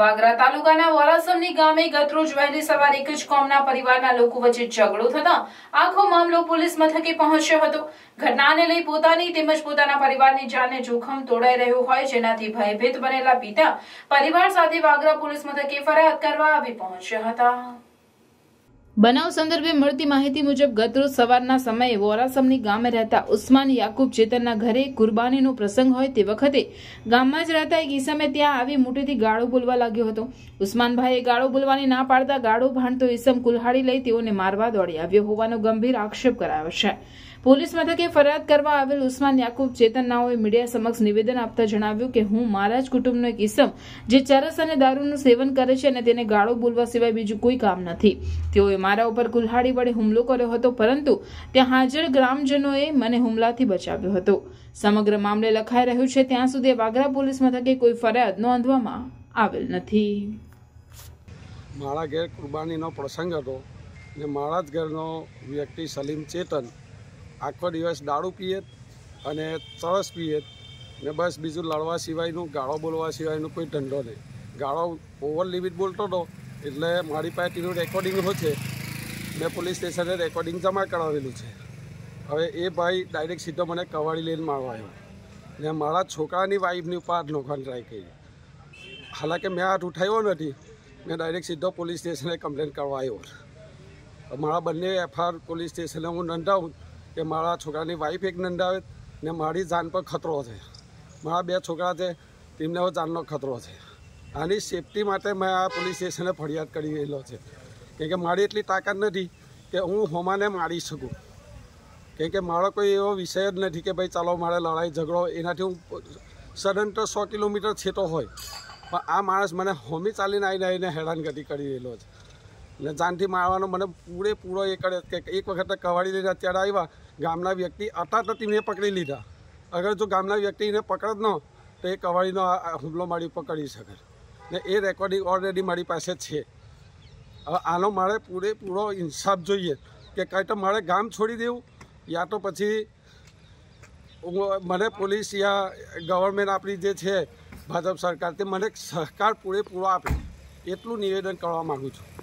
વાગરા તાલુકાના વરાસમની ગામે ગતરોજ વહેલી સવારે એક જ કોમના પરિવારના લોકો વચ્ચે ઝઘડો થતા આખો મામલો પોલીસ મથકે પહોંચ્યો હતો ઘટનાને લઈ પોતાની તેમજ પોતાના પરિવારની જાનને જોખમ તોડાઈ રહ્યું હોય જેનાથી ભયભીત બનેલા પિતા પરિવાર સાથે વાગરા પોલીસ મથકે ફરિયાદ કરવા આવી પહોંચ્યા હતા બનાવ સંદર્ભે મળતી માહિતી મુજબ ગતરોજ સવારના સમયે વોરાસમની ગામે રહેતા ઉસ્માન યાકુબ ચેતનના ઘરે કુરબાનીનો પ્રસંગ હોય તે વખતે ગામમાં જ રહેતા એક ઈસમે ત્યાં આવી મોટેથી ગાળો બોલવા લાગ્યો હતો ઉસ્માનભાઈએ ગાળો બોલવાની ના પાડતા ગાળો ભાણતો ઈસમ કુલ્હાડી લઈ તેઓને મારવા દોડી આવ્યો હોવાનો ગંભીર આક્ષેપ કરાયો છે પોલીસ મથકે ફરિયાદ કરવા આવેલ ઉસ્માન યાકુબ ચેતનનાઓએ મીડિયા સમક્ષ નિવેદન આપતા જણાવ્યું કે હું મારા જ કુટુંબનો એક ઇસમ જે ચરસ અને દારૂનું સેવન કરે છે અને તેને ગાળો બોલવા સિવાય બીજું કોઈ કામ નથી તેઓએ મારા ઉપર કુલ્હાડી વડે હુમલો કર્યો હતો પરંતુ ત્યાં હાજર ગ્રામજનોએ મને હુમલાથી બચાવ્યો હતો સમગ્ર મામલે લખાઈ રહ્યું છે ત્યાં સુધી વાગરા પોલીસ મથકે કોઈ ફરિયાદ નોંધવામાં આવેલ નથી મારા ઘેર કુરબાનીનો પ્રસંગ હતો ને મારા જ ઘરનો વ્યક્તિ સલીમ ચેતન આખો દિવસ ડાળું પીવે અને તરસ પીવે ને બસ બીજું લણવા સિવાય નું ગાળો બોલવા સિવાય નું કોઈ ઢંડો નથી ગાળો ઓવર લિમિટ બોલતો તો એટલે મારી પાસે એનું રેકોર્ડિંગ હોય છે મે પોલીસ સ્ટેશને રેકોર્ડિંગ જમા કરાવેલું છે હવે એ ભાઈ ડાયરેક્ટ સીધો મને કવાડી લઈને મારવા આવ્યો અને મારા છોકરાની વાઈફ ની પાદ નોકન ટ્રાય કરી હાલાકે મે હાથ ઉઠાવ્યો નથી મે ડાયરેક્ટ સીધો પોલીસ સ્ટેશને કમ્પ્લેઈન્ટ કરવા આવ્યો છું મારા બનને એફઆર પોલીસ સ્ટેશનમાં નોંધાઉં કે મારા છોકરાની વાઈફ એક નંદાવે ને મારી જાન પર ખતરો છે મારા બે છોકરા છે તેમને જાનનો ખતરો છે આની સેફટી માટે મેં આ પોલીસ સ્ટેશને ફરિયાદ કરી રહેલો છે કેમ કે મારી એટલી તાકાત નથી કે હું હોમાને મારી શકું કેમ કે મારો કોઈ એવો વિષય જ નથી કે ભાઈ ચાલો મારે લડાઈ ઝઘડો એનાથી હું સદંતર સો કિલોમીટર છેતો હોય પણ આ માણસ મને હોમી ચાલીને આવીને આવીને હેરાનગતિ કરી રહેલો છે ને જાનથી મારવાનો મને પૂરેપૂરો એ કર્યો કે એક વખત કવાડી લઈને અત્યારે આવ્યા ગામના વ્યક્તિ હતા તો પકડી લીધા અગર જો ગામના વ્યક્તિને પકડત ન તો એ કવાડીનો હુમલો મારી પકડી શકે ને એ રેકોર્ડિંગ ઓલરેડી મારી પાસે છે હવે આનો મારે પૂરેપૂરો ઇન્સાફ જોઈએ કે કાંઈ તો મારે ગામ છોડી દેવું યા તો પછી મને પોલીસ યા ગવર્મેન્ટ આપણી જે છે ભાજપ સરકાર તે મને સહકાર પૂરેપૂરો આપે એટલું નિવેદન કરવા માગું છું